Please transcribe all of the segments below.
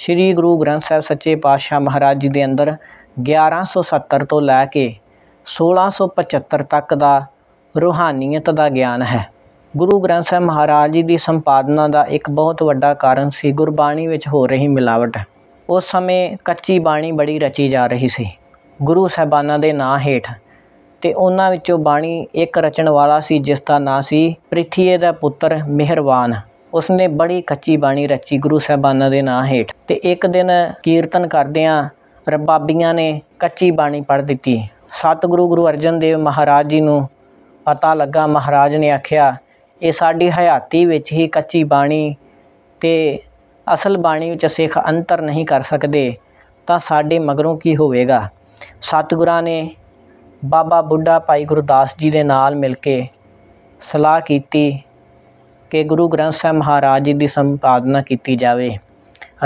ਸ੍ਰੀ ਗੁਰੂ ਗ੍ਰੰਥ ਸਾਹਿਬ ਸੱਚੇ ਪਾਤਸ਼ਾਹ ਮਹਾਰਾਜ ਜੀ ਦੇ ਅੰਦਰ 1170 ਤੋਂ ਲੈ ਕੇ 1675 ਤੱਕ ਦਾ ਰੂਹਾਨੀਅਤ ਦਾ ਗਿਆਨ ਹੈ ਗੁਰੂ ਗ੍ਰੰਥ ਸਾਹਿਬ ਮਹਾਰਾਜ ਜੀ ਦੀ ਸੰਪਾਦਨਾ ਦਾ ਇੱਕ ਬਹੁਤ ਵੱਡਾ ਕਾਰਨ ਸੀ ਗੁਰਬਾਣੀ ਵਿੱਚ ਹੋ ਰਹੀ ਮਿਲਾਵਟ ਉਸ ਸਮੇਂ ਕੱਚੀ ਬਾਣੀ ਬੜੀ ਰਚੀ ਜਾ ਰਹੀ ਸੀ ਗੁਰੂ ਸਹਿਬਾਨਾਂ ਦੇ ਨਾਂ ਹੇਠ ਤੇ ਉਹਨਾਂ ਵਿੱਚੋਂ ਬਾਣੀ ਇੱਕ ਰਚਣ ਵਾਲਾ ਸੀ ਜਿਸ ਦਾ ਨਾਂ ਸੀ ਪ੍ਰਿਥੀਏ ਦਾ ਪੁੱਤਰ ਮਿਹਰਵਾਨ ਉਸਨੇ ਬੜੀ ਕੱਚੀ ਬਾਣੀ ਰਚੀ ਗੁਰੂ ਸਾਹਿਬਾਨਾਂ ਦੇ ਨਾਂ ਹੇਠ ਤੇ ਇੱਕ ਦਿਨ ਕੀਰਤਨ ਕਰਦਿਆਂ ਰਬਾਬੀਆਂ ਨੇ ਕੱਚੀ ਬਾਣੀ ਪੜ ਦਿੱਤੀ ਸਤਿਗੁਰੂ ਗੁਰੂ ਅਰਜਨ ਦੇਵ ਮਹਾਰਾਜ ਜੀ ਨੂੰ ਪਤਾ ਲੱਗਾ ਮਹਾਰਾਜ ਨੇ ਆਖਿਆ ਇਹ ਸਾਡੀ ਹਯਾਤੀ ਵਿੱਚ ਹੀ ਕੱਚੀ ਬਾਣੀ ਤੇ ਅਸਲ ਬਾਣੀ ਵਿੱਚ ਸਿੱਖ ਅੰਤਰ ਨਹੀਂ ਕਰ ਸਕਦੇ ਤਾਂ ਸਾਡੇ ਮਗਰੋਂ ਕੀ ਹੋਵੇਗਾ ਸਤਿਗੁਰਾਂ ਨੇ ਬਾਬਾ ਬੁੱਢਾ ਭਾਈ ਗੁਰਦਾਸ ਜੀ ਦੇ ਨਾਲ ਮਿਲ ਕੇ ਸਲਾਹ ਕੀਤੀ ਕਿ ਗੁਰੂ ਗ੍ਰੰਥ ਸਾਹਿਬ ਮਹਾਰਾਜ ਜੀ ਦੀ ਸੰਪਾਦਨਾ ਕੀਤੀ ਜਾਵੇ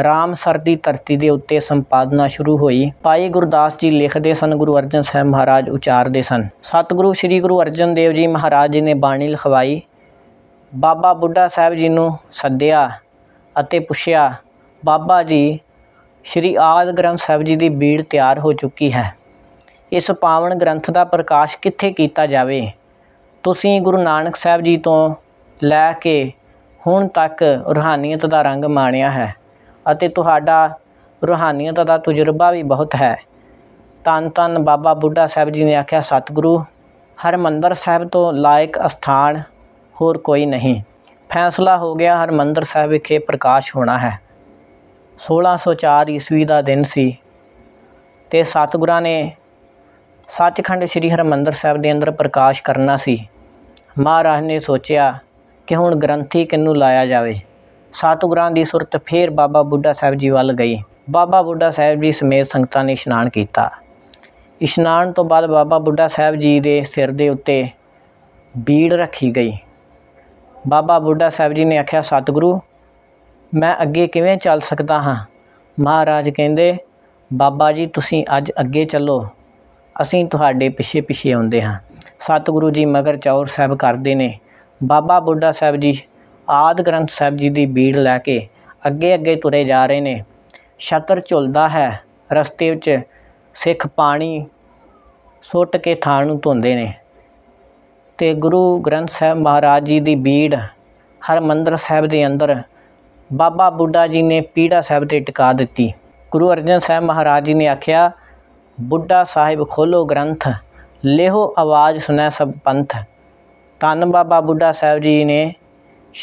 ਰਾਮ ਸਰ ਦੀ ਧਰਤੀ ਦੇ ਉੱਤੇ ਸੰਪਾਦਨਾ ਸ਼ੁਰੂ ਹੋਈ ਪਾਈ ਗੁਰਦਾਸ ਜੀ ਲਿਖਦੇ ਸਨ ਗੁਰੂ ਅਰਜਨ ਸਾਹਿਬ ਮਹਾਰਾਜ ਉਚਾਰਦੇ ਸਨ ਸਤਿਗੁਰੂ ਸ੍ਰੀ ਗੁਰੂ ਅਰਜਨ ਦੇਵ ਜੀ ਮਹਾਰਾਜ ਜੀ ਨੇ ਬਾਣੀ ਲਿਖਵਾਈ ਬਾਬਾ ਬੁੱਢਾ ਸਾਹਿਬ ਜੀ ਨੂੰ ਸੱਦਿਆ ਅਤੇ ਪੁੱਛਿਆ ਬਾਬਾ ਜੀ ਸ਼੍ਰੀ ਆਦ ਗ੍ਰੰਥ ਸਾਹਿਬ ਜੀ ਦੀ ਬੀੜ ਤਿਆਰ ਹੋ ਚੁੱਕੀ ਹੈ ਇਸ ਪਾਵਨ ਗ੍ਰੰਥ ਦਾ ਪ੍ਰਕਾਸ਼ ਕਿੱਥੇ ਕੀਤਾ ਜਾਵੇ ਤੁਸੀਂ ਗੁਰੂ ਨਾਨਕ ਸਾਹਿਬ ਜੀ ਤੋਂ ਲੈ ਕੇ ਹੁਣ ਤੱਕ ਰੂਹਾਨੀਅਤ ਦਾ ਰੰਗ ਮਾਣਿਆ ਹੈ ਅਤੇ ਤੁਹਾਡਾ ਰੂਹਾਨੀਅਤ ਦਾ ਤਜਰਬਾ ਵੀ ਬਹੁਤ ਹੈ ਤਨ ਤਨ ਬਾਬਾ ਬੁੱਢਾ ਸਾਹਿਬ ਜੀ ਨੇ ਆਖਿਆ ਸਤਿਗੁਰੂ ਹਰਮੰਦਰ ਸਾਹਿਬ ਤੋਂ ਲਾਇਕ ਅਸਥਾਨ ਹੋਰ ਕੋਈ ਨਹੀਂ ਫੈਸਲਾ ਹੋ ਗਿਆ ਹਰਮੰਦਰ ਸਾਹਿਬ ਵਿਖੇ ਪ੍ਰਕਾਸ਼ ਹੋਣਾ ਹੈ 1604 ਈਸਵੀ ਦਾ ਦਿਨ ਸੀ ਤੇ ਸਤਿਗੁਰਾਂ ਨੇ ਸੱਚਖੰਡ ਸ੍ਰੀ ਹਰਮੰਦਰ ਸਾਹਿਬ ਦੇ ਅੰਦਰ ਪ੍ਰਕਾਸ਼ ਕਰਨਾ ਸੀ ਮਹਾਰਾਜ ਨੇ ਸੋਚਿਆ ਕਿ ਹੁਣ ਗ੍ਰੰਥੀ ਕਿੰਨੂੰ ਲਾਇਆ ਜਾਵੇ ਸਤਿਗੁਰਾਂ ਦੀ ਸੁਰਤ ਫੇਰ ਬਾਬਾ ਬੁੱਢਾ ਸਾਹਿਬ ਜੀ ਵੱਲ ਗਈ ਬਾਬਾ ਬੁੱਢਾ ਸਾਹਿਬ ਜੀ ਸਮੇਤ ਸੰਗਤਾਂ ਨੇ ਇਸ਼ਨਾਨ ਕੀਤਾ ਇਸ਼ਨਾਨ ਤੋਂ ਬਾਅਦ ਬਾਬਾ ਬੁੱਢਾ ਸਾਹਿਬ ਜੀ ਦੇ ਸਿਰ ਦੇ ਉੱਤੇ ਬੀੜ ਰੱਖੀ ਗਈ ਬਾਬਾ ਬੁੱਢਾ ਸਾਹਿਬ ਜੀ ਨੇ ਆਖਿਆ ਸਤਿਗੁਰੂ ਮੈਂ ਅੱਗੇ ਕਿਵੇਂ ਚੱਲ ਸਕਦਾ ਹਾਂ ਮਹਾਰਾਜ ਕਹਿੰਦੇ ਬਾਬਾ ਜੀ ਤੁਸੀਂ ਅੱਜ ਅੱਗੇ ਚੱਲੋ ਅਸੀਂ ਤੁਹਾਡੇ ਪਿੱਛੇ ਪਿੱਛੇ ਆਉਂਦੇ ਹਾਂ ਸਤਿਗੁਰੂ ਜੀ ਮਗਰ ਚੌਰ ਸਾਹਿਬ ਕਰਦੇ ਨੇ ਬਾਬਾ ਬੁੱਢਾ ਸਾਹਿਬ ਜੀ ਆਦ ਗ੍ਰੰਥ ਸਾਹਿਬ ਜੀ ਦੀ ਬੀੜ ਲੈ ਕੇ ਅੱਗੇ ਅੱਗੇ ਤੁਰੇ ਜਾ ਰਹੇ ਨੇ ਛਤਰ ਝੁਲਦਾ ਹੈ ਰਸਤੇ ਵਿੱਚ ਸਿੱਖ ਪਾਣੀ ਸੁੱਟ ਕੇ ਥਾਂ ਨੂੰ ਧੋਂਦੇ ਨੇ ਤੇ ਗੁਰੂ ਗ੍ਰੰਥ ਸਾਹਿਬ ਮਹਾਰਾਜ ਜੀ ਦੀ ਬੀੜ ਹਰਮੰਦਰ ਸਾਹਿਬ ਦੇ ਅੰਦਰ ਬਾਬਾ ਬੁੱਢਾ ਜੀ ਨੇ ਪੀੜਾ ਸਾਹਿਬ ਤੇ ਟਿਕਾ ਦਿੱਤੀ ਗੁਰੂ ਅਰਜਨ ਸਾਹਿਬ ਮਹਾਰਾਜ ਜੀ ਨੇ ਆਖਿਆ ਬੁੱਢਾ ਸਾਹਿਬ ਖੋਲੋ ਗ੍ਰੰਥ ਲੇਹੋ ਆਵਾਜ਼ ਸੁਣੈ ਸਭ ਪੰਥ ਧੰਨ ਬਾਬਾ ਬੁੱਢਾ ਸਾਹਿਬ ਜੀ ਨੇ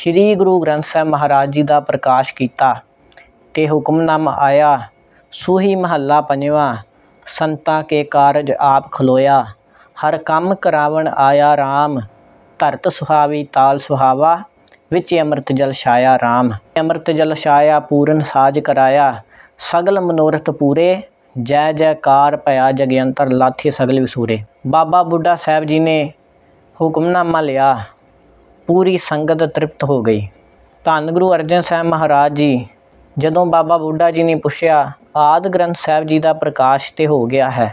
ਸ੍ਰੀ ਗੁਰੂ ਗ੍ਰੰਥ ਸਾਹਿਬ ਮਹਾਰਾਜ ਜੀ ਦਾ ਪ੍ਰਕਾਸ਼ ਕੀਤਾ ਤੇ ਹੁਕਮਨਾਮਾ ਆਇਆ ਸੂਹੀ ਮਹੱਲਾ ਪੰਜਵਾਂ ਸੰਤਾ ਕੇ ਕਾਰਜ ਆਪ ਖਲੋਇਆ ਹਰ ਕੰਮ ਕਰਾਵਣ ਆਇਆ RAM ਧਰਤ ਸੁਹਾਵੀ ਤਾਲ ਸੁਹਾਵਾ ਵਿੱਚ ਅੰਮ੍ਰਿਤ ਜਲ ਛਾਇਆ RAM ਅੰਮ੍ਰਿਤ ਜਲ ਛਾਇਆ ਪੂਰਨ ਸਾਜ ਕਰਾਇਆ ਸਗਲ ਮਨੋਰਥ ਪੂਰੇ ਜੈ ਜੈਕਾਰ ਭਇਆ ਅੰਤਰ ਲਾਥੀ ਸਗਲ ਵਿਸੂਰੇ ਬਾਬਾ ਬੁੱਢਾ ਸਾਹਿਬ ਜੀ ਨੇ ਹੁਕਮਨਾਮਾ ਲਿਆ ਪੂਰੀ ਸੰਗਤ ਤ੍ਰਿਪਤ ਹੋ ਗਈ ਧੰਨ ਗੁਰੂ ਅਰਜਨ ਸਾਹਿਬ ਮਹਾਰਾਜ ਜੀ ਜਦੋਂ ਬਾਬਾ ਬੁੱਢਾ ਜੀ ਨੇ ਪੁੱਛਿਆ ਆਦ ਗ੍ਰੰਥ ਸਾਹਿਬ ਜੀ ਦਾ ਪ੍ਰਕਾਸ਼ ਤੇ ਹੋ ਗਿਆ ਹੈ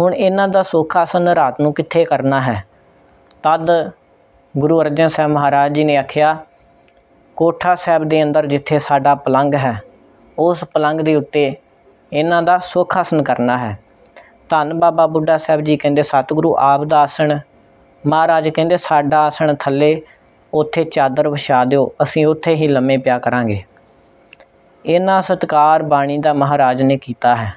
ਹੁਣ ਇਹਨਾਂ ਦਾ ਸੋਖਾ ਸਨ ਰਾਤ ਨੂੰ ਕਿੱਥੇ ਕਰਨਾ ਹੈ ਤਦ ਗੁਰੂ ਅਰਜਨ ਸਾਹਿਬ ਮਹਾਰਾਜ ਜੀ ਨੇ ਆਖਿਆ ਕੋਠਾ ਸਾਹਿਬ ਦੇ ਅੰਦਰ ਜਿੱਥੇ ਸਾਡਾ ਪਲੰਗ ਹੈ ਉਸ ਪਲੰਗ ਦੇ ਉੱਤੇ ਇਹਨਾਂ ਦਾ ਸੋਖਾ ਸਨ ਕਰਨਾ ਹੈ ਧੰਨ ਬਾਬਾ ਬੁੱਢਾ ਸਾਹਿਬ ਜੀ ਕਹਿੰਦੇ ਸਤਿਗੁਰੂ ਆਪ ਦਾ ਆਸਣ ਮਹਾਰਾਜ ਕਹਿੰਦੇ ਸਾਡਾ ਆਸਣ ਥੱਲੇ ਉੱਥੇ ਚਾਦਰ ਵਿਛਾ ਦਿਓ ਅਸੀਂ ਉੱਥੇ ਹੀ ਲੰਮੇ ਪਿਆ ਕਰਾਂਗੇ ਇਹਨਾਂ ਸਤਕਾਰ ਬਾਣੀ ਦਾ ਮਹਾਰਾਜ ਨੇ ਕੀਤਾ ਹੈ